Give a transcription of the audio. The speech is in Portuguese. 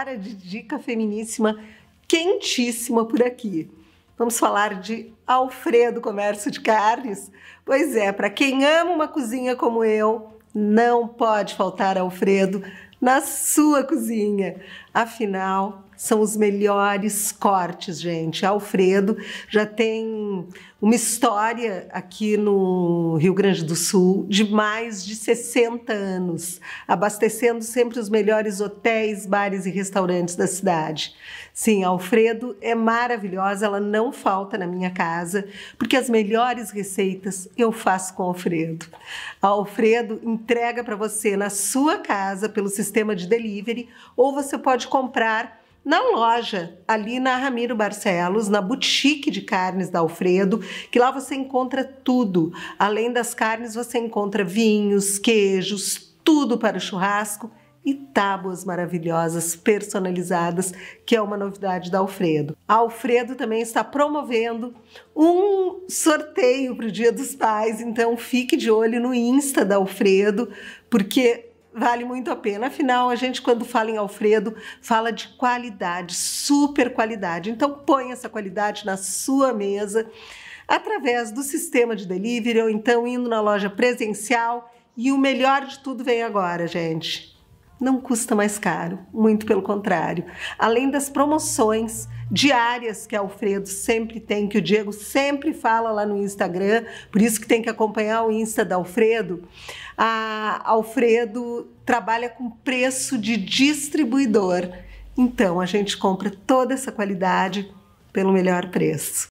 hora de dica feminíssima quentíssima por aqui. Vamos falar de Alfredo Comércio de Carnes? Pois é, para quem ama uma cozinha como eu, não pode faltar Alfredo na sua cozinha. Afinal, são os melhores cortes, gente. Alfredo já tem uma história aqui no Rio Grande do Sul de mais de 60 anos, abastecendo sempre os melhores hotéis, bares e restaurantes da cidade. Sim, Alfredo é maravilhosa, ela não falta na minha casa, porque as melhores receitas eu faço com Alfredo. Alfredo entrega para você na sua casa pelo sistema de delivery ou você pode comprar na loja, ali na Ramiro Barcelos, na boutique de carnes da Alfredo, que lá você encontra tudo. Além das carnes, você encontra vinhos, queijos, tudo para o churrasco e tábuas maravilhosas personalizadas, que é uma novidade da Alfredo. A Alfredo também está promovendo um sorteio para o Dia dos Pais, então fique de olho no Insta da Alfredo, porque vale muito a pena. Afinal, a gente, quando fala em Alfredo, fala de qualidade, super qualidade. Então, põe essa qualidade na sua mesa através do sistema de delivery ou então indo na loja presencial. E o melhor de tudo vem agora, gente não custa mais caro, muito pelo contrário. Além das promoções diárias que Alfredo sempre tem, que o Diego sempre fala lá no Instagram, por isso que tem que acompanhar o Insta da Alfredo. A Alfredo trabalha com preço de distribuidor. Então a gente compra toda essa qualidade pelo melhor preço.